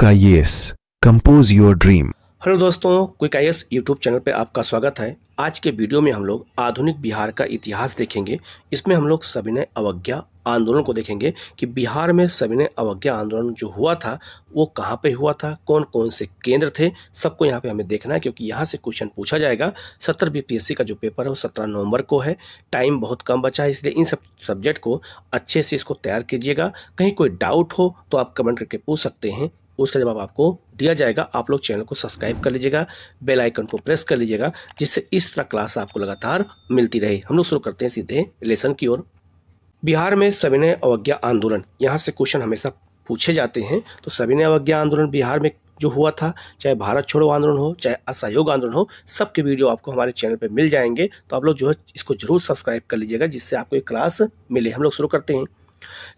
का ये compose your dream hello दोस्तों क्विक आई यूट्यूब चैनल पर आपका स्वागत है आज के वीडियो में हम लोग आधुनिक बिहार का इतिहास देखेंगे इसमें हम लोग सविनय अवज्ञा आंदोलन को देखेंगे कि बिहार में सविनय अवज्ञा आंदोलन जो हुआ था वो कहाँ पे हुआ था कौन कौन से केंद्र थे सबको यहाँ पे हमें देखना है क्योंकि यहाँ से क्वेश्चन पूछा जाएगा सत्तर बी का जो पेपर है वो सत्रह नवंबर को है टाइम बहुत कम बचा है इसलिए इन सब सब्जेक्ट को अच्छे से इसको तैयार कीजिएगा कहीं कोई डाउट हो तो आप कमेंट करके पूछ सकते हैं उसका जवाब आपको दिया जाएगा आप लोग चैनल को सब्सक्राइब कर लीजिएगा बेल आइकन को प्रेस कर लीजिएगा जिससे इस तरह क्लास आपको लगातार मिलती रहे हम लोग शुरू करते हैं सीधे लेसन की ओर बिहार में सविनय अवज्ञा आंदोलन यहाँ से क्वेश्चन हमेशा पूछे जाते हैं तो सविनय अवज्ञा आंदोलन बिहार में जो हुआ था चाहे भारत छोड़ो आंदोलन हो चाहे असहयोग आंदोलन हो सबके वीडियो आपको हमारे चैनल पर मिल जाएंगे तो आप लोग जो है इसको जरूर सब्सक्राइब कर लीजिएगा जिससे आपको ये क्लास मिले हम लोग शुरू करते हैं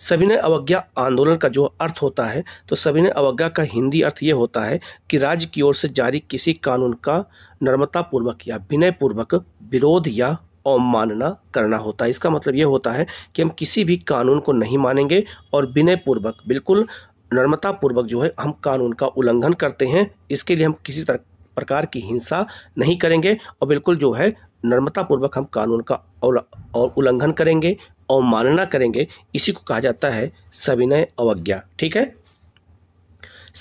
सविनय अवज्ञा आंदोलन का जो अर्थ होता है तो सविनय अवज्ञा का हिंदी अर्थ यह होता है कि राज्य की ओर से जारी किसी कानून का नर्मतापूर्वक या विनय पूर्वक विरोध या अवमानना करना होता है इसका मतलब यह होता है कि हम किसी भी कानून को नहीं मानेंगे और विनय पूर्वक बिल्कुल नर्मतापूर्वक जो है हम कानून का उल्लंघन करते हैं इसके लिए हम किसी तरह प्रकार की हिंसा नहीं करेंगे और बिल्कुल जो है नर्मतापूर्वक हम कानून का उल्लंघन करेंगे अवमानना करेंगे इसी को कहा जाता है सविनय अवज्ञा ठीक है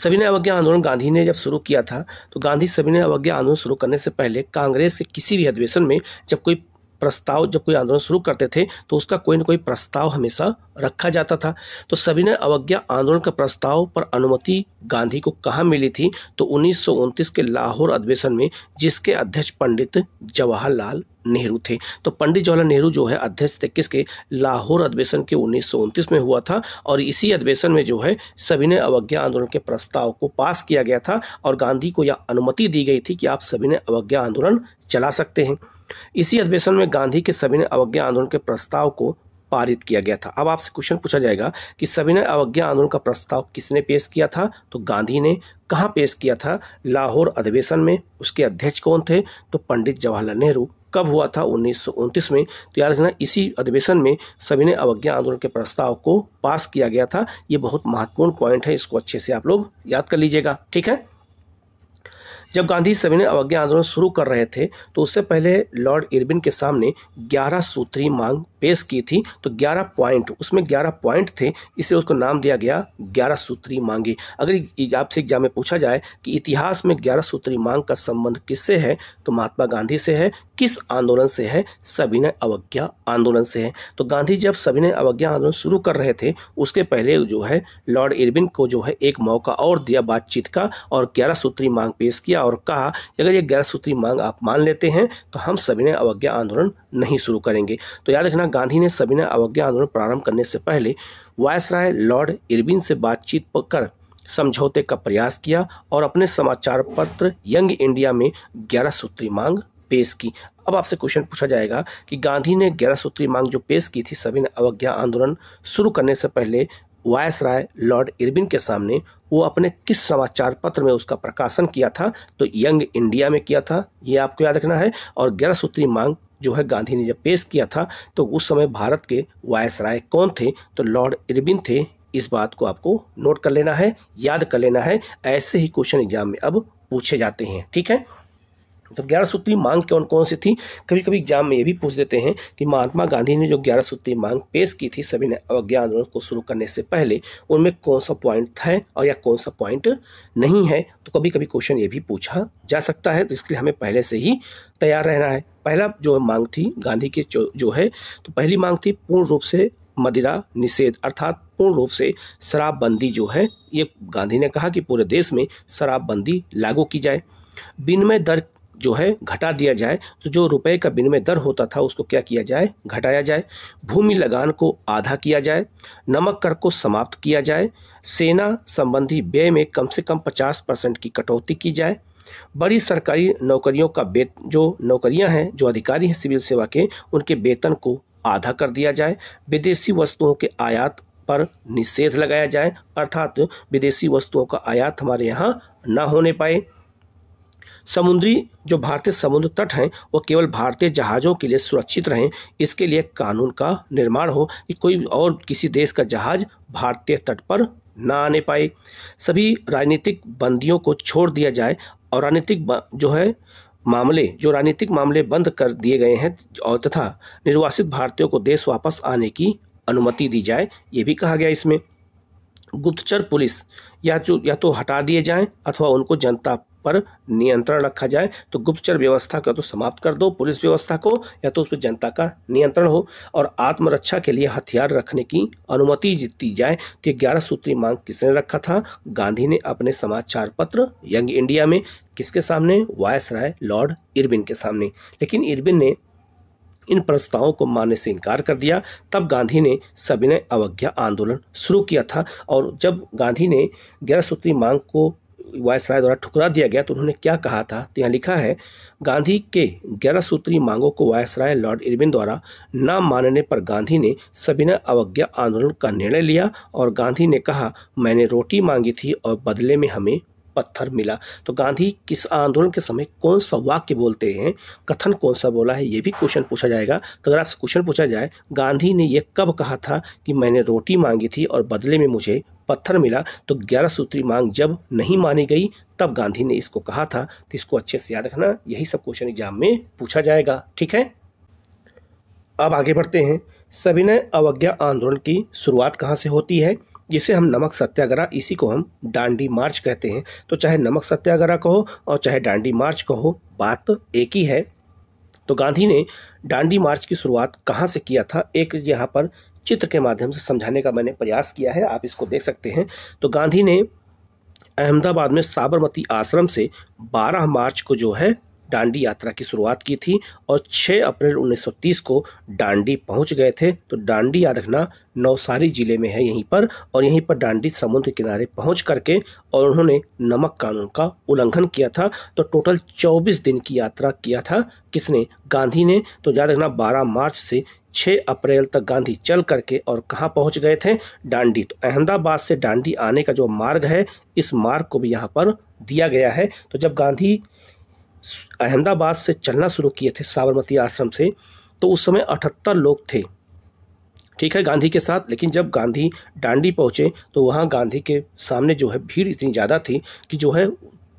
सविनय अवज्ञा आंदोलन गांधी ने जब शुरू किया था तो गांधी सविनय अवज्ञा आंदोलन शुरू करने से पहले कांग्रेस के किसी भी अधिवेशन में जब कोई प्रस्ताव जब कोई आंदोलन शुरू करते थे तो उसका कोई ना कोई प्रस्ताव हमेशा रखा जाता था तो सविनय अवज्ञा आंदोलन के प्रस्ताव पर अनुमति गांधी को कहाँ मिली थी तो उन्नीस के लाहौर अधिवेशन में जिसके अध्यक्ष पंडित जवाहरलाल नेहरू थे तो पंडित जवाहरलाल नेहरू जो है अध्यक्ष थे किसके लाहौर अधिवेशन के उन्नीस में हुआ था और इसी अधिवेशन में जो है सभी ने अवज्ञा आंदोलन के प्रस्ताव को पास किया गया था और गांधी को यह अनुमति दी गई थी कि आप सभी ने अवज्ञा आंदोलन चला सकते हैं इसी अधिवेशन में गांधी के सभी ने अवज्ञा आंदोलन के प्रस्ताव को पारित किया गया था अब आपसे क्वेश्चन पूछा जाएगा कि ने अवज्ञा आंदोलन का प्रस्ताव किसने पेश किया था तो गांधी ने कहाँ पेश किया था लाहौर अधिवेशन में उसके अध्यक्ष कौन थे तो पंडित जवाहरलाल नेहरू कब हुआ था उन्नीस में तो याद रखना इसी अधिवेशन में सभी ने अवज्ञा आंदोलन के प्रस्ताव को पास किया गया था ये बहुत महत्वपूर्ण पॉइंट है इसको अच्छे से आप लोग याद कर लीजिएगा ठीक है जब गांधी सभी ने अवज्ञा आंदोलन शुरू कर रहे थे तो उससे पहले लॉर्ड इरबिन के सामने ग्यारह सूत्री मांग पेश की थी तो 11 पॉइंट उसमें 11 पॉइंट थे इसलिए उसको नाम दिया गया ग्यारह सूत्री मांगी अगर आपसे एग्जाम में पूछा जाए कि इतिहास में ग्यारह सूत्री मांग का संबंध किससे है तो महात्मा गांधी से है किस आंदोलन से है सविनय अवज्ञा आंदोलन से है तो गांधी जब सविनय अवज्ञा आंदोलन शुरू कर रहे थे उसके पहले जो है लॉर्ड इरविन को जो है एक मौका और दिया बातचीत का और ग्यारह सूत्री मांग पेश किया और कहा कि अगर ये ग्यारह सूत्री मांग आप मान लेते हैं तो हम सविनय अवज्ञा आंदोलन नहीं शुरू करेंगे तो याद रखना गांधी ने सविनय अवज्ञा आंदोलन प्रारंभ करने से पहले वायसराय लॉर्ड इरविन से बातचीत कर समझौते का प्रयास किया और अपने समाचार पत्र यंग इंडिया में ग्यारह सूत्री मांग पेश की अब आपसे क्वेश्चन पूछा जाएगा कि गांधी ने ग्यारह सूत्री मांग जो पेश की थी सविनय अवज्ञा आंदोलन शुरू करने से पहले वायस राय लॉर्ड इरविन के सामने वो अपने किस समाचार पत्र में उसका प्रकाशन किया था तो यंग इंडिया में किया था ये आपको याद रखना है और ग्यारह सूत्री मांग जो है गांधी ने जब पेश किया था तो उस समय भारत के वायसराय कौन थे तो लॉर्ड इरबिन थे इस बात को आपको नोट कर लेना है याद कर लेना है ऐसे ही क्वेश्चन एग्जाम में अब पूछे जाते हैं ठीक है तो ग्यारह सूत्री मांग कौन कौन सी थी कभी कभी एग्जाम में ये भी पूछ देते हैं कि महात्मा गांधी ने जो ग्यारह सूत्री मांग पेश की थी सभी ने अवज्ञा आंदोलन को शुरू करने से पहले उनमें कौन सा पॉइंट था और या कौन सा पॉइंट नहीं है तो कभी कभी क्वेश्चन ये भी पूछा जा सकता है तो इसके लिए हमें पहले से ही तैयार रहना है पहला जो मांग थी गांधी की जो, जो है तो पहली मांग थी पूर्ण रूप से मदिरा निषेध अर्थात पूर्ण रूप से शराबबंदी जो है ये गांधी ने कहा कि पूरे देश में शराबबंदी लागू की जाए विनिमय दर जो है घटा दिया जाए तो जो रुपए का विनिमय दर होता था उसको क्या किया जाए घटाया जाए भूमि लगान को आधा किया जाए नमक कर को समाप्त किया जाए सेना संबंधी व्यय में कम से कम पचास परसेंट की कटौती की जाए बड़ी सरकारी नौकरियों का वेत जो नौकरियां हैं जो अधिकारी हैं सिविल सेवा के उनके वेतन को आधा कर दिया जाए विदेशी वस्तुओं के आयात पर निषेध लगाया जाए अर्थात विदेशी वस्तुओं का आयात हमारे यहाँ न होने पाए समुद्री जो भारतीय समुद्र तट हैं वो केवल भारतीय जहाज़ों के लिए सुरक्षित रहें इसके लिए कानून का निर्माण हो कि कोई और किसी देश का जहाज़ भारतीय तट पर न आने पाए सभी राजनीतिक बंदियों को छोड़ दिया जाए और राजनीतिक जो है मामले जो राजनीतिक मामले बंद कर दिए गए हैं और तथा निर्वासित भारतीयों को देश वापस आने की अनुमति दी जाए ये भी कहा गया इसमें गुप्तचर पुलिस या जो तो, या तो हटा दिए जाएं अथवा उनको जनता पर नियंत्रण रखा जाए तो गुप्तचर व्यवस्था को तो समाप्त कर दो पुलिस व्यवस्था को या तो उस पर जनता का नियंत्रण हो और आत्मरक्षा के लिए हथियार रखने की अनुमति दी जाए तो ये ग्यारह सूत्री मांग किसने रखा था गांधी ने अपने समाचार पत्र यंग इंडिया में किसके सामने वायस राय लॉर्ड इरबिन के सामने लेकिन इरबिन ने इन प्रस्तावों को मानने से इनकार कर दिया तब गांधी ने सविनय अवज्ञा आंदोलन शुरू किया था और जब गांधी ने गैर सूत्री मांग को वायसराय द्वारा ठुकरा दिया गया तो उन्होंने क्या कहा था तो यहाँ लिखा है गांधी के ग्यारह सूत्री मांगों को वायसराय लॉर्ड इरविन द्वारा न मानने पर गांधी ने सविनय अवज्ञा आंदोलन का निर्णय लिया और गांधी ने कहा मैंने रोटी मांगी थी और बदले में हमें पत्थर मिला तो गांधी किस आंदोलन के समय कौन सा वाक्य बोलते हैं कथन कौन सा बोला है ये भी क्वेश्चन पूछा जाएगा तो अगर आपसे क्वेश्चन पूछा जाए गांधी ने ये कब कहा था कि मैंने रोटी मांगी थी और बदले में मुझे पत्थर मिला तो ग्यारह सूत्री मांग जब नहीं मानी गई तब गांधी ने इसको कहा था तो इसको अच्छे से याद रखना यही सब क्वेश्चन एग्जाम में पूछा जाएगा ठीक है अब आगे बढ़ते हैं सविनय अवज्ञा आंदोलन की शुरुआत कहाँ से होती है जिसे हम नमक सत्याग्रह इसी को हम डांडी मार्च कहते हैं तो चाहे नमक सत्याग्रह कहो और चाहे डांडी मार्च कहो बात एक ही है तो गांधी ने डांडी मार्च की शुरुआत कहाँ से किया था एक यहाँ पर चित्र के माध्यम से समझाने का मैंने प्रयास किया है आप इसको देख सकते हैं तो गांधी ने अहमदाबाद में साबरमती आश्रम से 12 मार्च को जो है डांडी यात्रा की शुरुआत की थी और 6 अप्रैल 1930 को डांडी पहुंच गए थे तो डांडी याद रखना नवसारी जिले में है यहीं पर और यहीं पर डांडी समुद्र किनारे पहुंच करके और उन्होंने नमक कानून का उल्लंघन किया था तो टोटल 24 दिन की यात्रा किया था किसने गांधी ने तो याद रखना 12 मार्च से 6 अप्रैल तक गांधी चल करके और कहाँ पहुँच गए थे डांडी तो अहमदाबाद से डांडी आने का जो मार्ग है इस मार्ग को भी यहाँ पर दिया गया है तो जब गांधी अहमदाबाद से चलना शुरू किए थे साबरमती आश्रम से तो उस समय अठहत्तर लोग थे ठीक है गांधी के साथ लेकिन जब गांधी डांडी पहुँचे तो वहाँ गांधी के सामने जो है भीड़ इतनी ज़्यादा थी कि जो है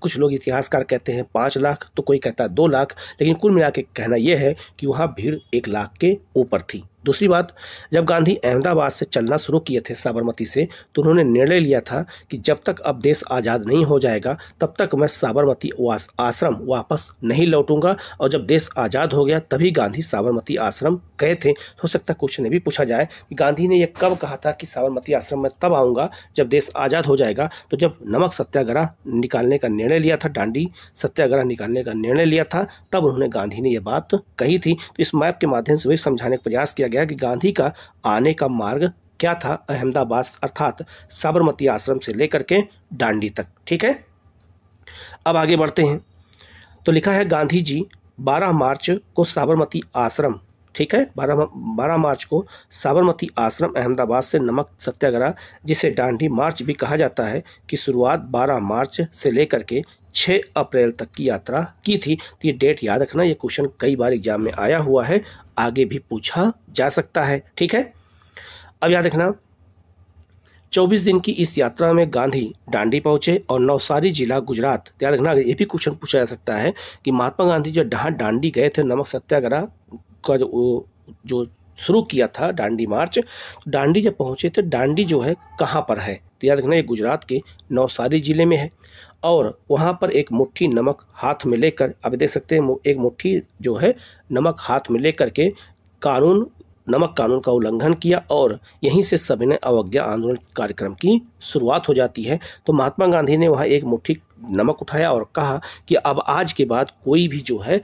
कुछ लोग इतिहासकार कहते हैं पाँच लाख तो कोई कहता है दो लाख लेकिन कुल मिला के कहना यह है कि वहाँ भीड़ एक लाख के ऊपर थी दूसरी बात जब गांधी अहमदाबाद से चलना शुरू किए थे साबरमती से तो उन्होंने निर्णय लिया था कि जब तक अब देश आज़ाद नहीं हो जाएगा तब तक मैं साबरमती आश्रम वापस नहीं लौटूंगा और जब देश आज़ाद हो गया तभी गांधी साबरमती आश्रम गए थे हो सकता है ने भी पूछा जाए कि गांधी ने यह कब कहा था कि साबरमती आश्रम में तब आऊँगा जब देश आज़ाद हो जाएगा तो जब नमक सत्याग्रह निकालने का निर्णय लिया था डांडी सत्याग्रह निकालने का निर्णय लिया था तब उन्होंने गांधी ने यह बात कही थी तो इस मैप के माध्यम से वही समझाने का प्रयास किया गया कि गांधी का आने का मार्ग क्या था अहमदाबाद अर्थात साबरमती आश्रम से लेकर के डांडी तक ठीक है अब आगे बढ़ते हैं तो लिखा है गांधी जी 12 मार्च को साबरमती आश्रम ठीक है बारह बारह मार्च को साबरमती आश्रम अहमदाबाद से नमक सत्याग्रह जिसे डांडी मार्च भी कहा जाता है की शुरुआत बारह मार्च से लेकर के 6 अप्रैल तक की यात्रा की थी तो ये डेट याद रखना ये क्वेश्चन कई बार एग्जाम में आया हुआ है आगे भी पूछा जा सकता है ठीक है अब याद रखना 24 दिन की इस यात्रा में गांधी डांडी पहुंचे और नवसारी जिला गुजरात याद रखना ये भी क्वेश्चन पूछा जा सकता है कि महात्मा गांधी जो जहाँ डांडी गए थे नमक सत्याग्रह का जो जो शुरू किया था डांडी मार्च तो डांडी जब पहुंचे थे डांडी जो है कहाँ पर है तो याद रखना ये गुजरात के नवसारी ज़िले में है और वहाँ पर एक मुट्ठी नमक हाथ में लेकर आप देख सकते हैं एक मुट्ठी जो है नमक हाथ में लेकर के कानून नमक कानून का उल्लंघन किया और यहीं से सभी ने अवज्ञा आंदोलन कार्यक्रम की शुरुआत हो जाती है तो महात्मा गांधी ने वहाँ एक मुट्ठी नमक उठाया और कहा कि अब आज के बाद कोई भी जो है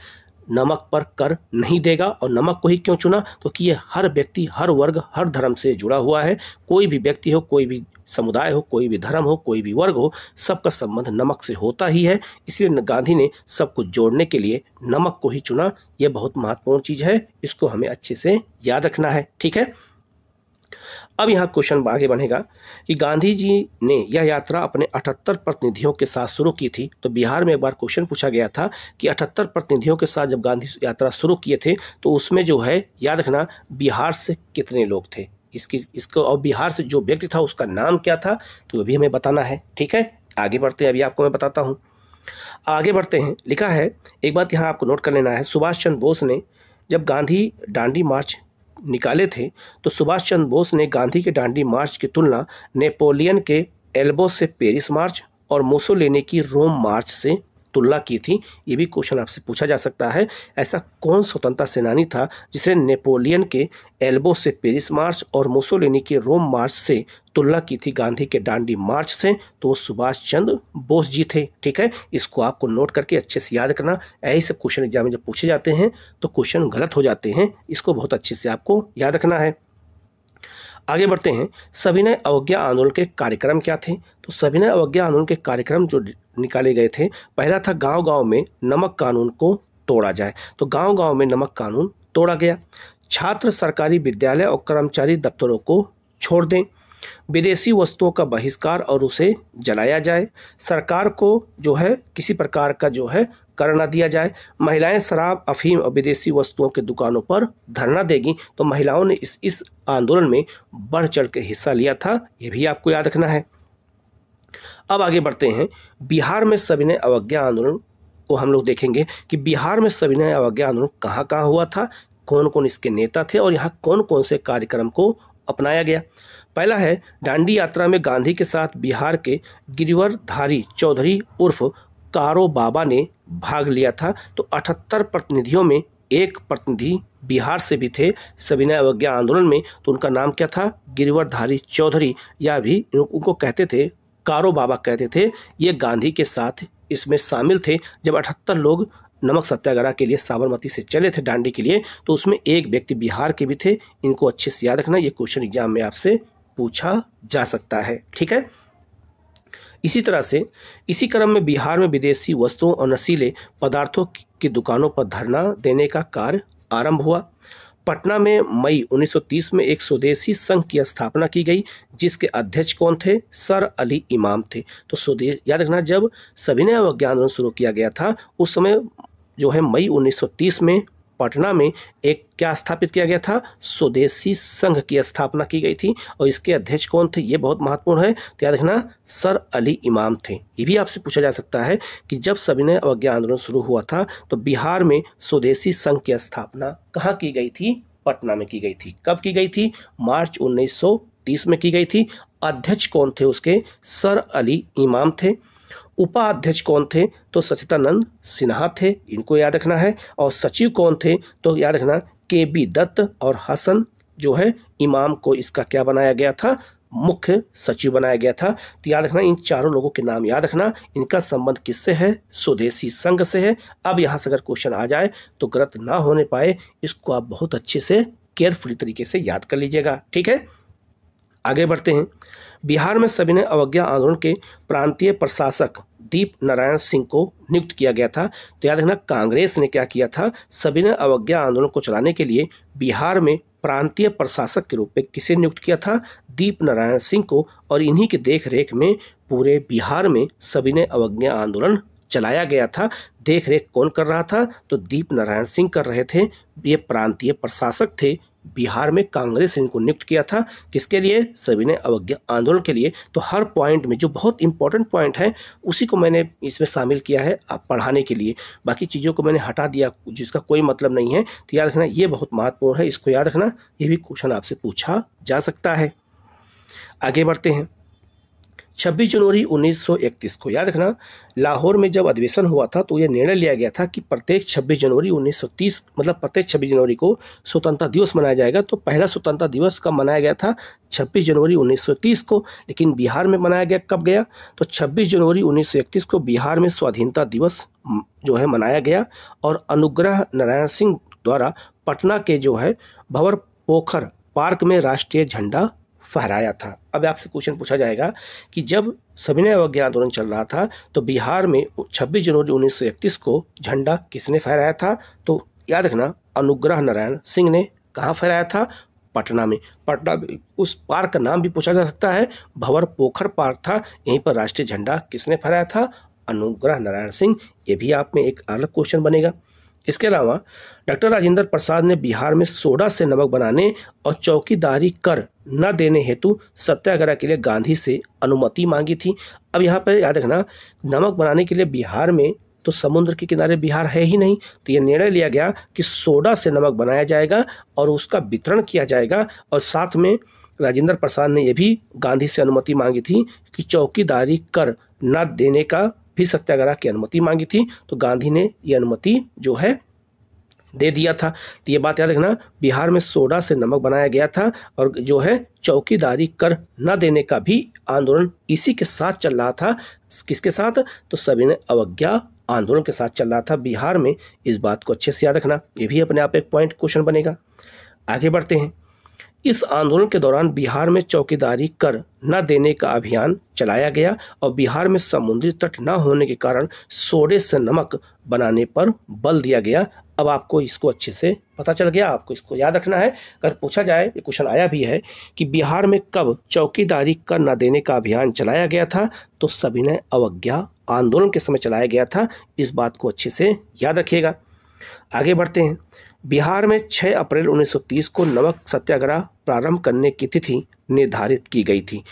नमक पर कर नहीं देगा और नमक को ही क्यों चुना क्योंकि तो ये हर व्यक्ति हर वर्ग हर धर्म से जुड़ा हुआ है कोई भी व्यक्ति हो कोई भी समुदाय हो कोई भी धर्म हो कोई भी वर्ग हो सबका संबंध नमक से होता ही है इसलिए गांधी ने सबको जोड़ने के लिए नमक को ही चुना यह बहुत महत्वपूर्ण चीज़ है इसको हमें अच्छे से याद रखना है ठीक है अब यहाँ क्वेश्चन आगे बढ़ेगा कि गांधी जी ने यह यात्रा अपने अठहत्तर प्रतिनिधियों के साथ शुरू की थी तो बिहार में एक बार क्वेश्चन पूछा गया था कि अठहत्तर प्रतिनिधियों के साथ जब गांधी यात्रा शुरू किए थे तो उसमें जो है याद रखना बिहार से कितने लोग थे इसकी इसको और बिहार से जो व्यक्ति था उसका नाम क्या था तो वो भी हमें बताना है ठीक है आगे बढ़ते हैं अभी आपको मैं बताता हूँ आगे बढ़ते हैं लिखा है एक बात यहाँ आपको नोट कर लेना है सुभाष चंद्र बोस ने जब गांधी डांडी मार्च निकाले थे तो सुभाष चंद्र बोस ने गांधी के डांडी मार्च की तुलना नेपोलियन के एल्बो से पेरिस मार्च और मोसोलिनी की रोम मार्च से तुलना की थी ये भी क्वेश्चन आपसे पूछा जा सकता है ऐसा कौन स्वतंत्रता सेनानी था जिसने नेपोलियन के एल्बो से पेरिस मार्च और मुसोलिनी के रोम मार्च से तुलना की थी गांधी के डांडी मार्च से तो वो सुभाष चंद्र बोस जी थे ठीक है इसको आपको नोट करके अच्छे से याद करना ऐसे सब क्वेश्चन एग्जाम में जब पूछे जाते हैं तो क्वेश्चन गलत हो जाते हैं इसको बहुत अच्छे से आपको याद रखना है आगे बढ़ते हैं सविनय अवज्ञा आंदोलन के कार्यक्रम क्या थे तो सविनय अवज्ञा आंदोलन के कार्यक्रम जो निकाले गए थे पहला था गांव गांव में नमक कानून को तोड़ा जाए तो गांव गांव में नमक कानून तोड़ा गया छात्र सरकारी विद्यालय और कर्मचारी दफ्तरों को छोड़ दें विदेशी वस्तुओं का बहिष्कार और उसे जलाया जाए सरकार को जो है किसी प्रकार का जो है कर न दिया जाए महिलाएं शराब अफीम और विदेशी वस्तुओं के दुकानों पर धरना देगी तो महिलाओं ने इस इस आंदोलन में बढ़ चढ़ के हिस्सा लिया था ये भी आपको याद रखना है अब आगे बढ़ते हैं बिहार में सविनय अवज्ञा आंदोलन को हम लोग देखेंगे कि बिहार में सविनय अवज्ञा आंदोलन कहाँ कहाँ हुआ था कौन कौन इसके नेता थे और यहाँ कौन कौन से कार्यक्रम को अपनाया गया पहला है डांडी यात्रा में गांधी के साथ बिहार के गिरिवरधारी चौधरी उर्फ कारो बाबा ने भाग लिया था तो अठहत्तर प्रतिनिधियों में एक प्रतिनिधि बिहार से भी थे सविनय अवज्ञा आंदोलन में तो उनका नाम क्या था गिरिवरधारी चौधरी या भी उनको कहते थे कारो बाबा कहते थे ये गांधी के साथ इसमें शामिल थे जब अठहत्तर लोग नमक सत्याग्रह के लिए साबरमती से चले थे डांडी के लिए तो उसमें एक व्यक्ति बिहार के भी थे इनको अच्छे से याद रखना ये क्वेश्चन एग्जाम में आपसे पूछा जा सकता है ठीक है इसी तरह से इसी क्रम में बिहार में विदेशी वस्तुओं और नशीले पदार्थों की दुकानों पर धरना देने का कार्य आरंभ हुआ पटना में मई 1930 में एक स्वदेशी संघ की स्थापना की गई जिसके अध्यक्ष कौन थे सर अली इमाम थे तो स्वदेश याद रखना जब सविनय अवज्ञान शुरू किया गया था उस समय जो है मई 1930 में पटना में एक क्या स्थापित किया गया था स्वदेशी संघ की स्थापना की गई थी और इसके अध्यक्ष कौन थे ये बहुत महत्वपूर्ण है तो याद रखना सर अली इमाम थे ये भी आपसे पूछा जा सकता है कि जब सविनय अवज्ञा आंदोलन शुरू हुआ था तो बिहार में स्वदेशी संघ की स्थापना कहाँ की गई थी पटना में की गई थी कब की गई थी मार्च उन्नीस में की गई थी अध्यक्ष कौन थे उसके सर अली इमाम थे उपाध्यक्ष कौन थे तो सचितानंद सिन्हा थे इनको याद रखना है और सचिव कौन थे तो याद रखना के बी दत्त और हसन जो है इमाम को इसका क्या बनाया गया था मुख्य सचिव बनाया गया था तो याद रखना इन चारों लोगों के नाम याद रखना इनका संबंध किससे है स्वदेशी संघ से है अब यहाँ से अगर क्वेश्चन आ जाए तो गलत ना होने पाए इसको आप बहुत अच्छे से केयरफुली तरीके से याद कर लीजिएगा ठीक है आगे बढ़ते हैं बिहार में सविनय अवज्ञा आंदोलन के प्रांतीय प्रशासक दीप नारायण सिंह को नियुक्त किया गया था तो याद रखना कांग्रेस ने क्या किया था सविनय अवज्ञा आंदोलन को चलाने के लिए बिहार में प्रांतीय प्रशासक के रूप में किसे नियुक्त किया था दीप नारायण सिंह को और इन्हीं की देखरेख में पूरे बिहार में सविनय अवज्ञा आंदोलन चलाया गया था देख रेख कौन कर रहा था तो दीप नारायण सिंह कर रहे थे ये प्रांतीय प्रशासक थे बिहार में कांग्रेस इनको नियुक्त किया था किसके लिए सभी ने अवज्ञा आंदोलन के लिए तो हर पॉइंट में जो बहुत इंपॉर्टेंट पॉइंट है उसी को मैंने इसमें शामिल किया है आप पढ़ाने के लिए बाकी चीज़ों को मैंने हटा दिया जिसका कोई मतलब नहीं है तो याद रखना ये बहुत महत्वपूर्ण है इसको याद रखना ये भी क्वेश्चन आपसे पूछा जा सकता है आगे बढ़ते हैं 26 जनवरी 1931 को याद रखना लाहौर में जब अधिवेशन हुआ था तो यह निर्णय लिया गया था कि प्रत्येक 26 जनवरी 1930 मतलब प्रत्येक 26 जनवरी को स्वतंत्रता दिवस मनाया जाएगा तो पहला स्वतंत्रता दिवस कब मनाया गया था 26 जनवरी 1930 को लेकिन बिहार में मनाया गया कब गया तो 26 जनवरी 1931 को बिहार में स्वाधीनता दिवस जो है मनाया गया और अनुग्रह नारायण सिंह द्वारा पटना के जो है भंवर पोखर पार्क में राष्ट्रीय झंडा फहराया था अब आपसे क्वेश्चन पूछा जाएगा कि जब सविनय अवज्ञा आंदोलन चल रहा था तो बिहार में 26 जनवरी 1931 को झंडा किसने फहराया था तो याद रखना अनुग्रह नारायण सिंह ने कहाँ फहराया था पटना में पटना में उस पार्क का नाम भी पूछा जा सकता है भंवर पोखर पार्क था यहीं पर राष्ट्रीय झंडा किसने फहराया था अनुग्रह नारायण सिंह ये भी आप में एक अलग क्वेश्चन बनेगा इसके अलावा डॉक्टर राजेंद्र प्रसाद ने बिहार में सोडा से नमक बनाने और चौकीदारी कर न देने हेतु सत्याग्रह के लिए गांधी से अनुमति मांगी थी अब यहाँ पर याद रखना नमक बनाने के लिए बिहार में तो समुद्र के किनारे बिहार है ही नहीं तो यह निर्णय लिया गया कि सोडा से नमक बनाया जाएगा और उसका वितरण किया जाएगा और साथ में राजेंद्र प्रसाद ने यह भी गांधी से अनुमति मांगी थी कि चौकीदारी कर न देने का भी सत्याग्रह की अनुमति मांगी थी तो गांधी ने ये अनुमति जो है दे दिया था तो ये बात याद रखना बिहार में सोडा से नमक बनाया गया था और जो है चौकीदारी कर न देने का भी आंदोलन इसी के साथ चल रहा था किसके साथ तो सभी ने अवज्ञा आंदोलन के साथ चल रहा था बिहार में इस बात को अच्छे से याद रखना ये भी अपने आप एक पॉइंट क्वेश्चन बनेगा आगे बढ़ते हैं इस आंदोलन के दौरान बिहार में चौकीदारी कर न देने का अभियान चलाया गया और बिहार में समुद्री तट न होने के कारण सोडे से नमक बनाने पर बल दिया गया अब आपको इसको अच्छे से पता चल गया आपको इसको याद रखना है अगर पूछा जाए ये क्वेश्चन आया भी है कि बिहार में कब चौकीदारी कर न देने का अभियान चलाया गया था तो सभी ने अवज्ञा आंदोलन के समय चलाया गया था इस बात को अच्छे से याद रखिएगा आगे बढ़ते हैं बिहार में 6 अप्रैल 1930 को नमक सत्याग्रह प्रारंभ करने की तिथि निर्धारित की गई थी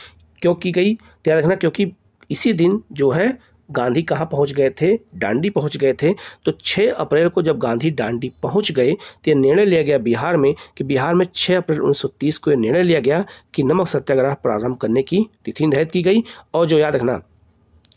क्यों की गई याद रखना क्योंकि इसी दिन जो है गांधी कहाँ पहुँच गए थे डांडी पहुँच गए थे तो 6 अप्रैल को जब गांधी डांडी पहुँच गए तो यह निर्णय लिया गया बिहार में कि बिहार में 6 अप्रैल 1930 को यह निर्णय लिया गया कि नमक सत्याग्रह प्रारंभ करने की तिथि निर्धारित की गई और जो याद रखना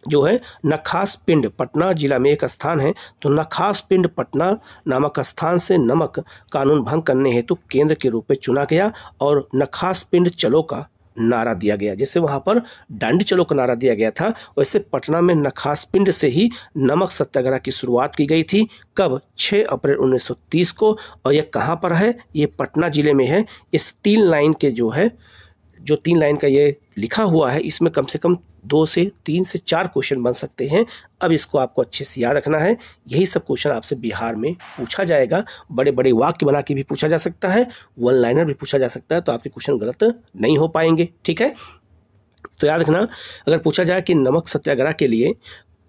जो है नखास पिंड पटना जिला में एक स्थान है तो नखास पिंड पटना नामक स्थान से नमक कानून भंग करने हेतु तो केंद्र के रूप में चुना गया और नखास पिंड चलो का नारा दिया गया जैसे वहां पर डांडी चलो का नारा दिया गया था वैसे पटना में नखास पिंड से ही नमक सत्याग्रह की शुरुआत की गई थी कब 6 अप्रैल 1930 को और यह कहाँ पर है ये पटना जिले में है इस तीन लाइन के जो है जो तीन लाइन का ये लिखा हुआ है इसमें कम से कम दो से तीन से चार क्वेश्चन बन सकते हैं अब इसको आपको अच्छे से याद रखना है यही सब क्वेश्चन आपसे बिहार में पूछा जाएगा बड़े बड़े वाक्य बना के भी पूछा जा सकता है वन लाइनर भी पूछा जा सकता है तो आपके क्वेश्चन गलत नहीं हो पाएंगे ठीक है तो याद रखना अगर पूछा जाए कि नमक सत्याग्रह के लिए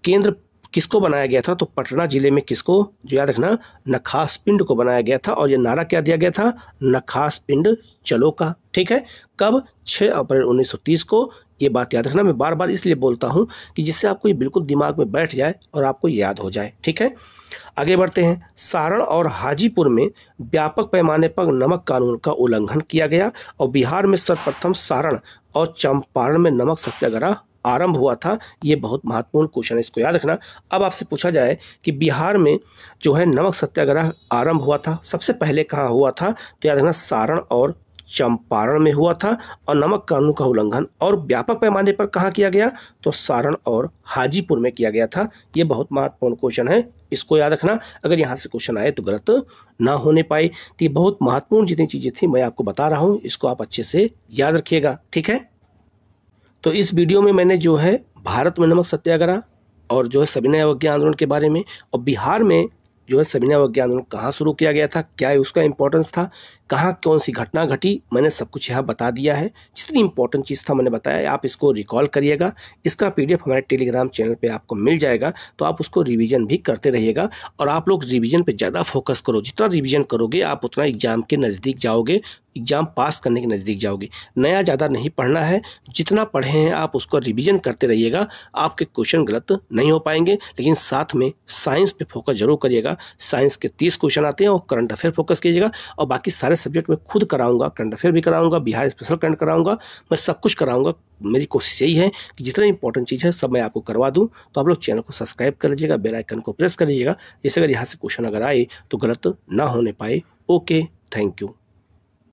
केंद्र किसको बनाया गया था तो पटना जिले में किसको जो याद रखना नखास पिंड को बनाया गया था और ये नारा क्या दिया गया था नखास पिंड चलो का ठीक है कब 6 अप्रैल 1930 को ये बात याद रखना मैं बार बार इसलिए बोलता हूँ कि जिससे आपको ये बिल्कुल दिमाग में बैठ जाए और आपको याद हो जाए ठीक है आगे बढ़ते हैं सारण और हाजीपुर में व्यापक पैमाने पर नमक कानून का उल्लंघन किया गया और बिहार में सर्वप्रथम सारण और चंपारण में नमक सत्याग्रह आरंभ हुआ था ये बहुत महत्वपूर्ण क्वेश्चन है इसको याद रखना अब आपसे पूछा जाए कि बिहार में जो है नमक सत्याग्रह आरंभ हुआ था सबसे पहले कहाँ हुआ था तो याद रखना सारण और चंपारण में हुआ था और नमक कानून का उल्लंघन और व्यापक पैमाने पर कहाँ किया गया तो सारण और हाजीपुर में किया गया था ये बहुत महत्वपूर्ण क्वेश्चन है इसको याद रखना अगर यहाँ से क्वेश्चन आए तो गलत ना होने पाए तो ये बहुत महत्वपूर्ण जितनी चीज़ें थी मैं आपको बता रहा हूँ इसको आप अच्छे से याद रखिएगा ठीक है तो इस वीडियो में मैंने जो है भारत में नमक सत्याग्रह और जो है सविनय अवज्ञा आंदोलन के बारे में और बिहार में जो है सविनय अवज्ञा आंदोलन कहाँ शुरू किया गया था क्या उसका इंपॉर्टेंस था कहाँ कौन सी घटना घटी मैंने सब कुछ यहाँ बता दिया है जितनी इंपॉर्टेंट चीज़ था मैंने बताया आप इसको रिकॉल करिएगा इसका पीडीएफ हमारे टेलीग्राम चैनल पे आपको मिल जाएगा तो आप उसको रिवीजन भी करते रहिएगा और आप लोग रिवीजन पे ज़्यादा फोकस करो जितना रिवीजन करोगे आप उतना एग्जाम के नज़दीक जाओगे एग्ज़ाम पास करने के नज़दीक जाओगे नया ज़्यादा नहीं पढ़ना है जितना पढ़े हैं आप उसको रिवीजन करते रहिएगा आपके क्वेश्चन गलत नहीं हो पाएंगे लेकिन साथ में साइंस पे फोकस जरूर करिएगा साइंस के तीस क्वेश्चन आते हैं और करंट अफेयर फोकस कीजिएगा और बाकी सारे सब्जेक्ट में खुद कराऊंगा करंट अफेयर भी कराऊंगा बिहार स्पेशल करंट कराऊंगा मैं सब कुछ कराऊंगा मेरी कोशिश यही है कि जितना इंपॉर्टेंट चीज़ है सब मैं आपको करवा दूँ तो आप लोग चैनल को सब्सक्राइब कर लीजिएगा बेलाइकन को प्रेस कर लीजिएगा जैसे अगर यहाँ से क्वेश्चन अगर आए तो गलत ना होने पाए ओके थैंक यू